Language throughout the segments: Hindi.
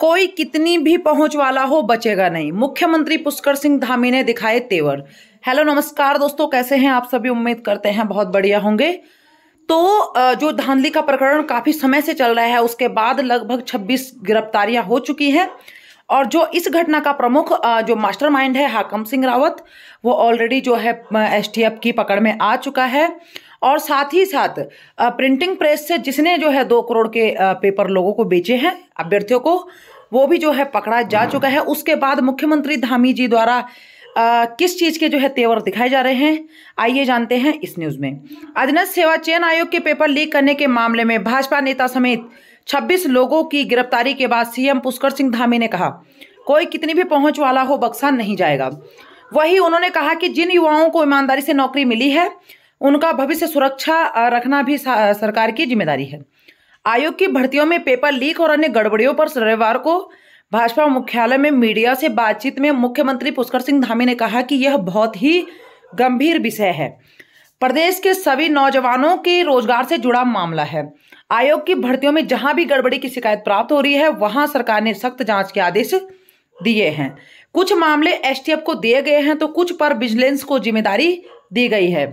कोई कितनी भी पहुंच वाला हो बचेगा नहीं मुख्यमंत्री पुष्कर सिंह धामी ने दिखाए तेवर हेलो नमस्कार दोस्तों कैसे हैं आप सभी उम्मीद करते हैं बहुत बढ़िया होंगे तो जो धांधली का प्रकरण काफ़ी समय से चल रहा है उसके बाद लगभग 26 गिरफ्तारियां हो चुकी हैं और जो इस घटना का प्रमुख जो मास्टरमाइंड है हाकम सिंह रावत वो ऑलरेडी जो है एसटीएफ की पकड़ में आ चुका है और साथ ही साथ प्रिंटिंग प्रेस से जिसने जो है दो करोड़ के पेपर लोगों को बेचे हैं अभ्यर्थियों को वो भी जो है पकड़ा जा हाँ। चुका है उसके बाद मुख्यमंत्री धामी जी द्वारा आ, किस चीज़ के जो है तेवर दिखाए जा रहे हैं आइए जानते हैं इस न्यूज़ में अधीनस्थ सेवा चयन आयोग के पेपर लीक करने के मामले में भाजपा नेता समेत 26 लोगों की गिरफ्तारी के बाद सीएम पुष्कर सिंह धामी ने कहा कोई कितनी भी पहुंच वाला हो बक्सा नहीं जाएगा वही उन्होंने कहा कि जिन युवाओं को ईमानदारी से नौकरी मिली है उनका भविष्य सुरक्षा रखना भी सरकार की जिम्मेदारी है आयोग की भर्तियों में पेपर लीक और अन्य गड़बड़ियों पर रविवार को भाजपा मुख्यालय में मीडिया से बातचीत में मुख्यमंत्री पुष्कर सिंह धामी ने कहा कि यह बहुत ही गंभीर विषय है प्रदेश के सभी नौजवानों के रोजगार से जुड़ा मामला है आयोग की भर्तियों में जहां भी गड़बड़ी की शिकायत प्राप्त हो रही है वहां सरकार ने सख्त जांच के आदेश दिए हैं कुछ मामले एसटीएफ को दिए गए हैं तो कुछ पर विजिलेंस को जिम्मेदारी दी गई है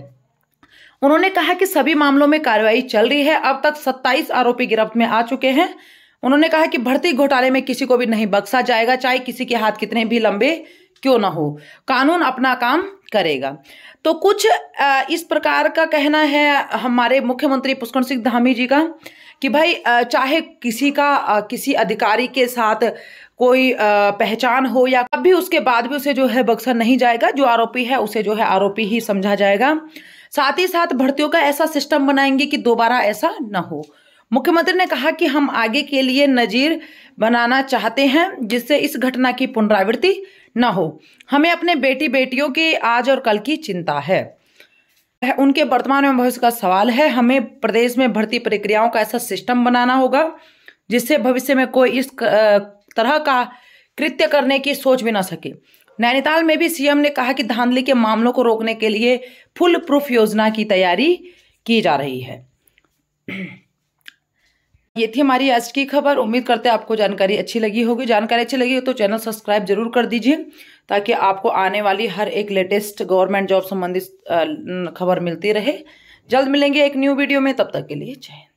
उन्होंने कहा कि सभी मामलों में कार्रवाई चल रही है अब तक 27 आरोपी गिरफ्त में आ चुके हैं उन्होंने कहा कि भर्ती घोटाले में किसी को भी नहीं बख्शा जाएगा चाहे किसी के हाथ कितने भी लंबे क्यों ना हो कानून अपना काम करेगा तो कुछ इस प्रकार का कहना है हमारे मुख्यमंत्री पुष्कर सिंह धामी जी का कि भाई चाहे किसी का किसी अधिकारी के साथ कोई पहचान हो या कभी उसके बाद भी उसे जो है बक्सर नहीं जाएगा जो आरोपी है उसे जो है आरोपी ही समझा जाएगा साथ ही साथ भर्तियों का ऐसा सिस्टम बनाएंगे कि दोबारा ऐसा ना हो मुख्यमंत्री ने कहा कि हम आगे के लिए नज़ीर बनाना चाहते हैं जिससे इस घटना की पुनरावृत्ति न हो हमें अपने बेटी बेटियों के आज और कल की चिंता है उनके वर्तमान में भविष्य का सवाल है हमें प्रदेश में भर्ती प्रक्रियाओं का ऐसा सिस्टम बनाना होगा जिससे भविष्य में कोई इस तरह का कृत्य करने की सोच भी ना सके नैनीताल में भी सीएम ने कहा कि धांधली के मामलों को रोकने के लिए फुल प्रूफ योजना की तैयारी की जा रही है ये थी हमारी आज की खबर उम्मीद करते हैं आपको जानकारी अच्छी लगी होगी जानकारी अच्छी लगी हो तो चैनल सब्सक्राइब जरूर कर दीजिए ताकि आपको आने वाली हर एक लेटेस्ट गवर्नमेंट जॉब संबंधित खबर मिलती रहे जल्द मिलेंगे एक न्यू वीडियो में तब तक के लिए जय